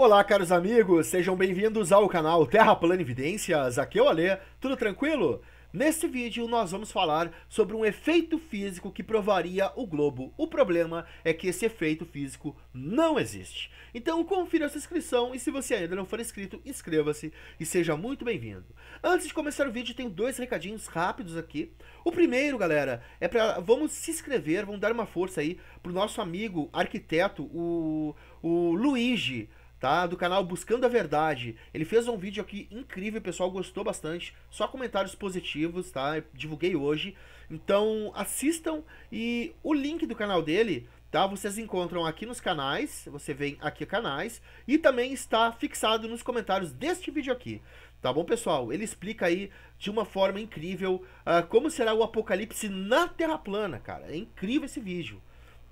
Olá, caros amigos, sejam bem-vindos ao canal Terra Plana Evidências, aqui é o Alê, tudo tranquilo? Neste vídeo nós vamos falar sobre um efeito físico que provaria o globo. O problema é que esse efeito físico não existe. Então confira a sua inscrição e se você ainda não for inscrito, inscreva-se e seja muito bem-vindo. Antes de começar o vídeo, tenho dois recadinhos rápidos aqui. O primeiro, galera, é para vamos se inscrever, vamos dar uma força aí pro nosso amigo arquiteto, o, o Luigi tá? Do canal Buscando a Verdade. Ele fez um vídeo aqui incrível, o pessoal gostou bastante. Só comentários positivos, tá? Eu divulguei hoje. Então, assistam e o link do canal dele, tá? Vocês encontram aqui nos canais, você vem aqui canais e também está fixado nos comentários deste vídeo aqui. Tá bom, pessoal? Ele explica aí de uma forma incrível uh, como será o apocalipse na Terra plana, cara. É incrível esse vídeo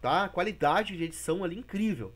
tá? A qualidade de edição ali é incrível.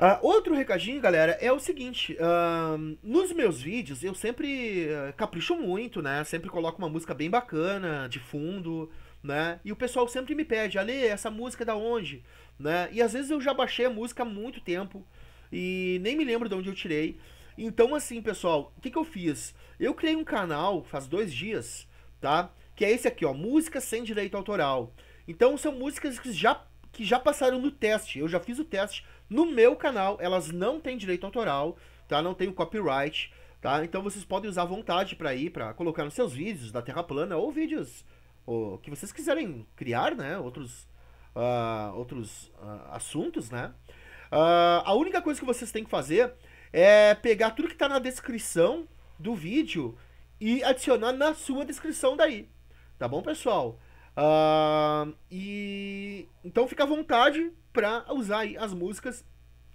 Uh, outro recadinho, galera, é o seguinte: uh, nos meus vídeos eu sempre eh, capricho muito, né? Sempre coloco uma música bem bacana, de fundo, né? E o pessoal sempre me pede, Ale, essa música é da onde? Né? E às vezes eu já baixei a música há muito tempo e nem me lembro de onde eu tirei. Então, assim, pessoal, o que, que eu fiz? Eu criei um canal faz dois dias, tá? Que é esse aqui, ó: Música Sem Direito Autoral. Então, são músicas que já, que já passaram no teste. Eu já fiz o teste no meu canal. Elas não têm direito autoral, tá? Não tem o copyright, tá? Então vocês podem usar à vontade para ir, para colocar nos seus vídeos da Terra plana ou vídeos ou, que vocês quiserem criar, né? Outros, uh, outros uh, assuntos, né? Uh, a única coisa que vocês têm que fazer é pegar tudo que está na descrição do vídeo e adicionar na sua descrição daí. Tá bom, pessoal? Uh, e então fica à vontade para usar aí as músicas.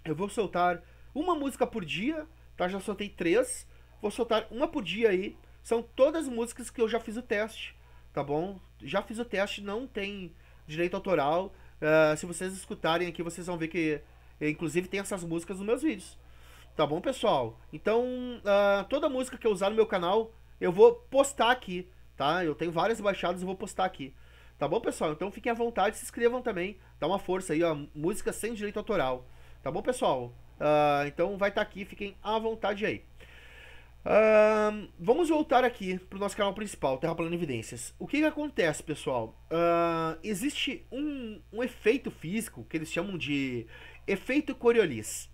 Eu vou soltar uma música por dia, tá? Já soltei três. Vou soltar uma por dia aí. São todas músicas que eu já fiz o teste, tá bom? Já fiz o teste, não tem direito autoral. Uh, se vocês escutarem aqui, vocês vão ver que, eh, inclusive, tem essas músicas nos meus vídeos. Tá bom, pessoal? Então, uh, toda música que eu usar no meu canal, eu vou postar aqui, tá? Eu tenho várias baixadas e vou postar aqui. Tá bom, pessoal? Então fiquem à vontade, se inscrevam também. Dá uma força aí, ó. Música sem direito autoral. Tá bom, pessoal? Uh, então vai estar tá aqui, fiquem à vontade aí. Uh, vamos voltar aqui para o nosso canal principal, Terra Plana Evidências. O que, que acontece, pessoal? Uh, existe um, um, efeito físico que eles chamam de efeito Coriolis.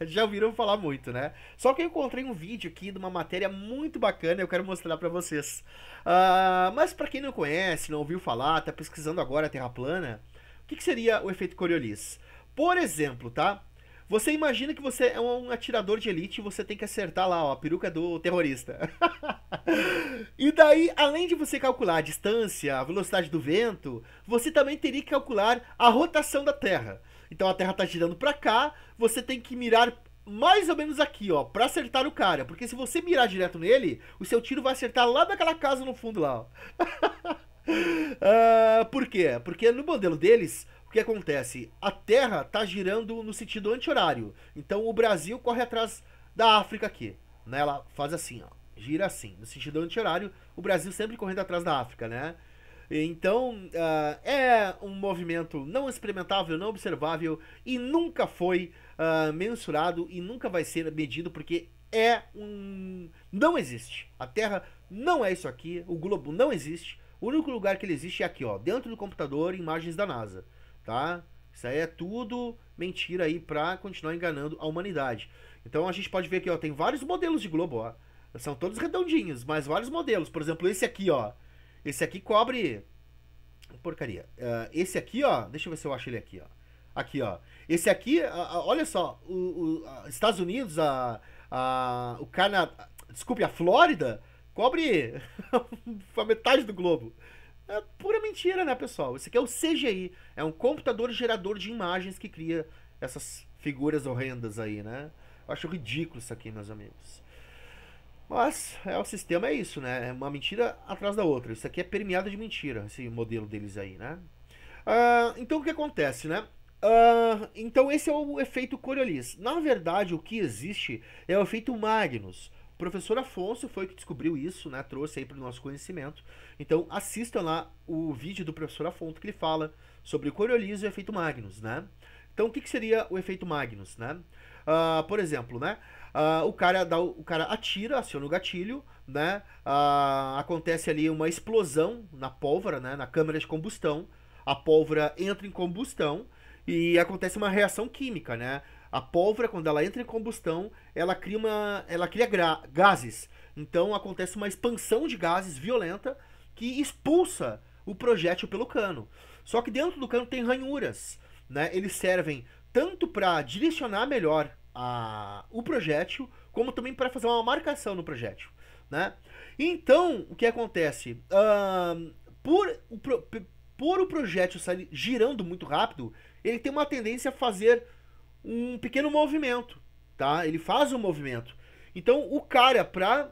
Já ouviram falar muito, né? Só que eu encontrei um vídeo aqui de uma matéria muito bacana, eu quero mostrar para vocês. Uh, mas para quem não conhece, não ouviu falar, está pesquisando agora a Terra Plana, que, que seria o efeito Coriolis? Por exemplo, tá? Você imagina que você é um atirador de elite e você tem que acertar lá, ó, a peruca do terrorista. e daí, além de você calcular a distância, a velocidade do vento, você também teria que calcular a rotação da Terra. Então a Terra tá girando para cá, você tem que mirar mais ou menos aqui, ó, para acertar o cara, porque se você mirar direto nele, o seu tiro vai acertar lá naquela casa no fundo lá, ó. Uh, por quê? Porque no modelo deles, o que acontece? A Terra está girando no sentido anti-horário. Então o Brasil corre atrás da África aqui. Né? Ela faz assim, ó. Gira assim, no sentido anti-horário, o Brasil sempre correndo atrás da África, né? Então, uh, é um movimento não experimentável, não observável e nunca foi uh, mensurado e nunca vai ser medido porque é um. Não existe. A Terra não é isso aqui, o globo não existe. O único lugar que ele existe é aqui, ó, dentro do computador, imagens da NASA, tá? Isso aí é tudo mentira aí para continuar enganando a humanidade. Então a gente pode ver aqui, ó, tem vários modelos de globo, ó. São todos redondinhos, mas vários modelos. Por exemplo, esse aqui, ó. Esse aqui cobre porcaria. Uh, esse aqui, ó, deixa eu ver se eu acho ele aqui, ó. Aqui, ó. Esse aqui, uh, uh, olha só, o, o Estados Unidos, a, a o Canadá, desculpe, a Flórida cobre a metade do globo. É pura mentira, né, pessoal? Isso aqui é o CGI. É um computador gerador de imagens que cria essas figuras horrendas aí, né? Eu acho ridículo isso aqui, meus amigos. Mas é, o sistema é isso, né? É uma mentira atrás da outra. Isso aqui é permeado de mentira, esse modelo deles aí, né? Uh, então o que acontece, né? Uh, então esse é o efeito Coriolis. Na verdade, o que existe é o efeito Magnus professor Afonso foi que descobriu isso, né? Trouxe aí para o nosso conhecimento. Então assistam lá o vídeo do professor Afonso que ele fala sobre Coriolis e o efeito Magnus, né? Então o que, que seria o efeito Magnus, né? Uh, por exemplo, né? Uh, o, cara dá, o cara atira, aciona o gatilho, né? Uh, acontece ali uma explosão na pólvora, né? Na câmara de combustão. A pólvora entra em combustão e acontece uma reação química, né? A pólvora, quando ela entra em combustão, ela cria, uma, ela cria gases. Então acontece uma expansão de gases violenta que expulsa o projétil pelo cano. Só que dentro do cano tem ranhuras. Né? Eles servem tanto para direcionar melhor a, o projétil, como também para fazer uma marcação no projétil. Né? Então, o que acontece? Uh, por, o, por o projétil sair girando muito rápido, ele tem uma tendência a fazer um pequeno movimento, tá? Ele faz um movimento. Então, o cara, para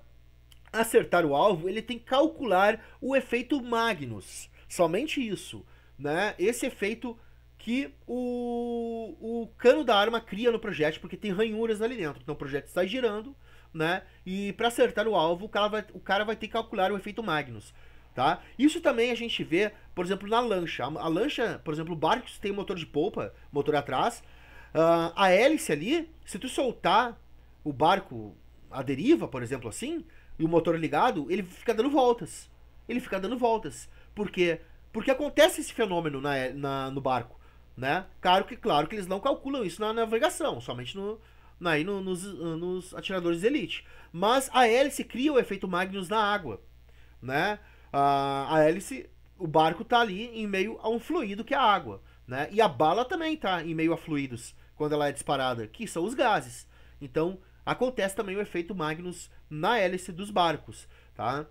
acertar o alvo, ele tem que calcular o efeito Magnus. Somente isso, né? Esse efeito que o, o cano da arma cria no projétil, porque tem ranhuras ali dentro. Então, o projétil está girando, né? E para acertar o alvo, o cara, vai, o cara vai ter que calcular o efeito Magnus. Tá? Isso também a gente vê, por exemplo, na lancha. A, lancha, por exemplo, barcos tem motor de polpa, motor atrás, Uh, a hélice ali, se tu soltar o barco à deriva, por exemplo, assim, e o motor ligado, ele fica dando voltas. Ele fica dando voltas. Por quê? Porque acontece esse fenômeno na, na no barco. Né? Claro, que, claro que eles não calculam isso na navegação, somente no, na, no, nos, nos atiradores elite. Mas a hélice cria o efeito Magnus na água. Né? Uh, a hélice, o barco está ali em meio a um fluido que é a água. Né? E a bala também está em meio a fluidos quando ela é disparada, que são os gases. Então, acontece também o efeito Magnus na hélice dos barcos. Tá?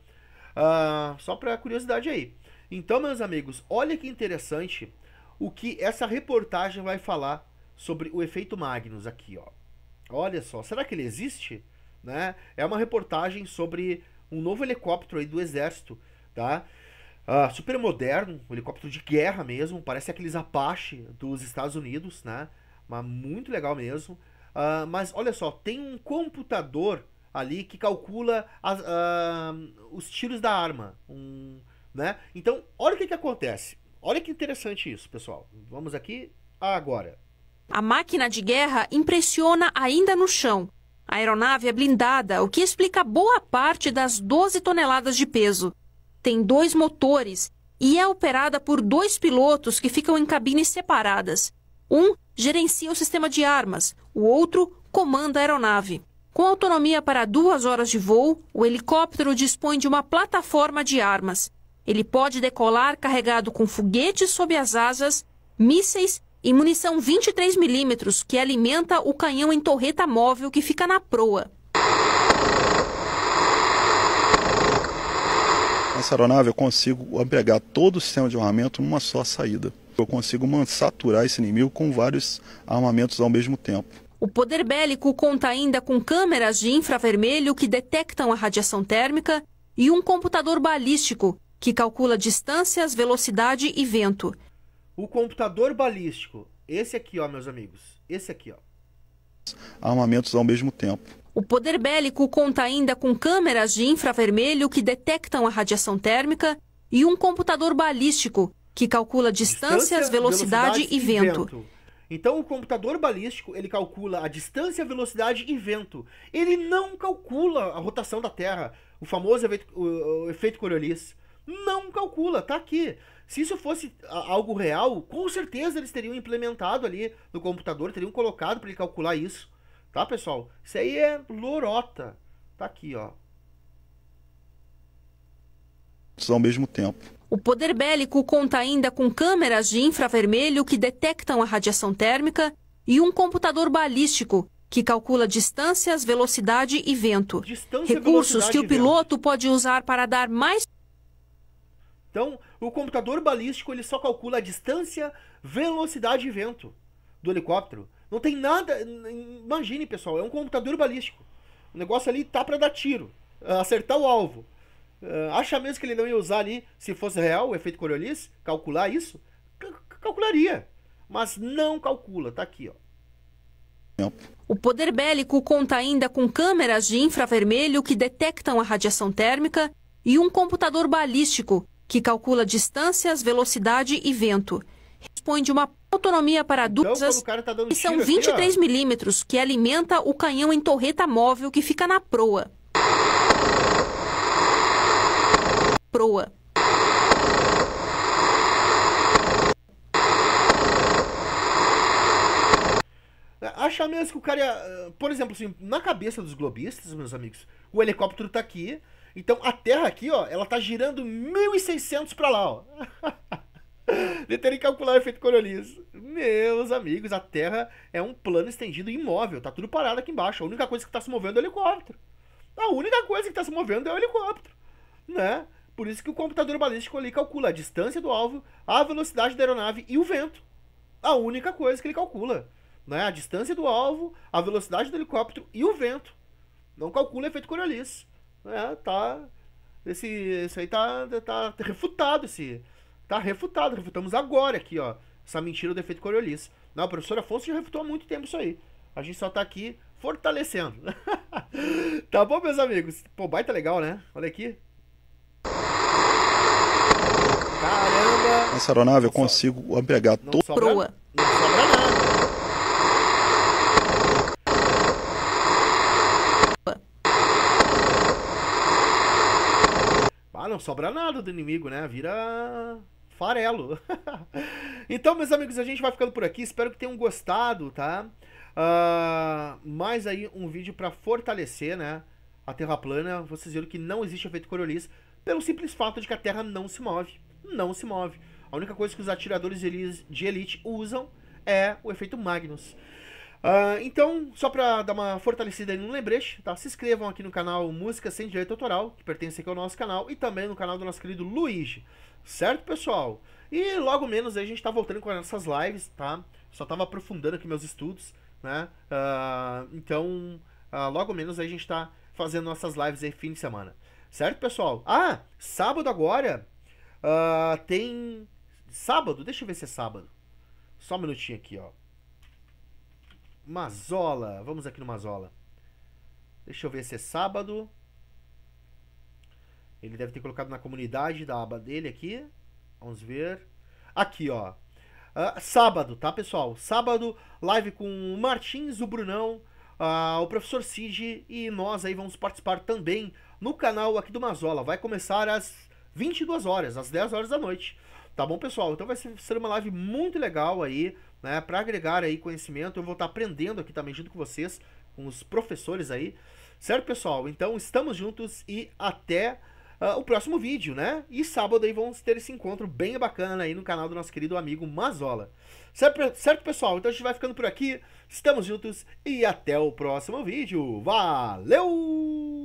Uh, só para curiosidade aí. Então, meus amigos, olha que interessante o que essa reportagem vai falar sobre o efeito Magnus aqui, ó. Olha só, será que ele existe? Né? É uma reportagem sobre um novo helicóptero aí do exército, tá? Uh, super moderno, um helicóptero de guerra mesmo, parece aqueles Apache dos Estados Unidos, né? Mas muito legal mesmo. Uh, mas olha só, tem um computador ali que calcula as, uh, os tiros da arma. Um, né? Então, olha o que, que acontece. Olha que interessante isso, pessoal. Vamos aqui agora. A máquina de guerra impressiona ainda no chão. A aeronave é blindada, o que explica boa parte das 12 toneladas de peso tem dois motores e é operada por dois pilotos que ficam em cabines separadas. Um gerencia o sistema de armas, o outro comanda a aeronave. Com autonomia para duas horas de voo, o helicóptero dispõe de uma plataforma de armas. Ele pode decolar carregado com foguetes sob as asas, mísseis e munição 23mm que alimenta o canhão em torreta móvel que fica na proa. essa aeronave eu consigo pegar todo o sistema de armamento numa só saída. Eu consigo saturar esse inimigo com vários armamentos ao mesmo tempo. O poder bélico conta ainda com câmeras de infravermelho que detectam a radiação térmica e um computador balístico que calcula distâncias, velocidade e vento. O computador balístico, esse aqui, ó, meus amigos, esse aqui, ó. Armamentos ao mesmo tempo. O poder bélico conta ainda com câmeras de infravermelho que detectam a radiação térmica e um computador balístico que calcula distâncias, velocidade, velocidade e, vento. e vento. Então o computador balístico, ele calcula a distância, velocidade e vento. Ele não calcula a rotação da Terra, o famoso efeito, o efeito Coriolis. Não calcula, tá aqui. Se isso fosse algo real, com certeza eles teriam implementado ali no computador, teriam colocado para ele calcular isso. Tá, pessoal? Isso aí é lorota. Tá aqui, ó. Ao mesmo tempo. O poder bélico conta ainda com câmeras de infravermelho que detectam a radiação térmica e um computador balístico que calcula distâncias, velocidade e vento. Distância, Recursos que o piloto pode usar para dar mais. Então, o computador balístico ele só calcula a distância, velocidade e vento do helicóptero. Não tem nada. Imagine, pessoal, é um computador balístico. O negócio ali tá para dar tiro, ah, acertar o alvo. Ah, acha mesmo que ele não ia usar ali, se fosse real, o efeito Coriolis? Calcular isso? C calcularia. Mas não calcula, tá aqui, ó. O poder bélico conta ainda com câmeras de infravermelho que detectam a radiação térmica e um computador balístico que calcula distâncias, velocidade e vento. Responde uma autonomia para então, adultos então, e são 23 aqui, milímetros, que alimenta o canhão em torreta móvel que fica na proa. Proa. Acha mesmo que o cara ia, ah, Por exemplo, assim, na cabeça dos globistas, meus amigos, o helicóptero tá aqui, então a Terra aqui, ó, ela tá girando 1.600 para lá, ó. Tentando calcular o efeito Coriolis. Meus amigos, a Terra é um plano estendido imóvel. Tá tudo parado aqui embaixo. A única coisa que tá se movendo é o helicóptero. A única coisa que tá se movendo é o helicóptero. Né? Por isso que o computador balístico ali calcula a distância do alvo, a velocidade da aeronave e o vento. A única coisa que ele calcula. Né? A distância do alvo, a velocidade do helicóptero e o vento. Não calcula o efeito Coriolis. Né? Tá... Esse, isso aí tá, tá refutado, esse, Tá refutado, refutamos agora aqui, ó. Essa mentira do efeito Coriolis. Não, a professor Afonso já refutou há muito tempo isso aí. A gente só tá aqui fortalecendo. tá bom, meus amigos? Pô, baita legal, né? Olha aqui. Caramba! Essa aeronave eu consigo pegar toda. Sobra... Proa. Não sobra nada. Ah, não sobra nada do inimigo, né? Vira farelo. então, meus amigos, a gente vai ficando por aqui. Espero que tenham gostado, tá? Uh, mais aí um vídeo para fortalecer, né? A Terra plana. Vocês viram que não existe efeito Coriolis pelo simples fato de que a Terra não se move. Não se move. A única coisa que os atiradores de elite usam é o efeito Magnus. Uh, então, só para dar uma fortalecida aí no lembrete, tá? Se inscrevam aqui no canal Música Sem Direito Autoral, que pertence aqui ao nosso canal, e também no canal do nosso querido Luigi. Certo, pessoal? E logo menos aí a gente tá voltando com as nossas lives, tá? Só tava aprofundando aqui meus estudos, né? Uh, então, uh, logo menos aí a gente tá fazendo nossas lives aí fim de semana. Certo, pessoal? Ah, sábado agora tem... Sábado? Deixa eu ver se é sábado. Só um minutinho aqui, ó. Mazola. Vamos aqui no Mazola. Deixa eu ver se é sábado. Ele deve ter colocado na comunidade da aba dele aqui. Vamos ver. Aqui, ó. Uh, sábado, tá, pessoal? Sábado, live com o Martins, o Brunão, uh, o professor Cid e nós aí vamos participar também no canal aqui do Mazola. Vai começar às 22 horas, às 10 horas da noite. Tá bom, pessoal? Então vai ser uma live muito legal aí, né? Para agregar aí conhecimento. Eu vou estar tá aprendendo aqui também junto com vocês, com os professores aí. Certo, pessoal? Então estamos juntos e até uh, o próximo vídeo, né? E sábado aí vamos ter esse encontro bem bacana aí no canal do nosso querido amigo Mazola. Certo, certo pessoal? Então a gente vai ficando por aqui. Estamos juntos e até o próximo vídeo. Valeu!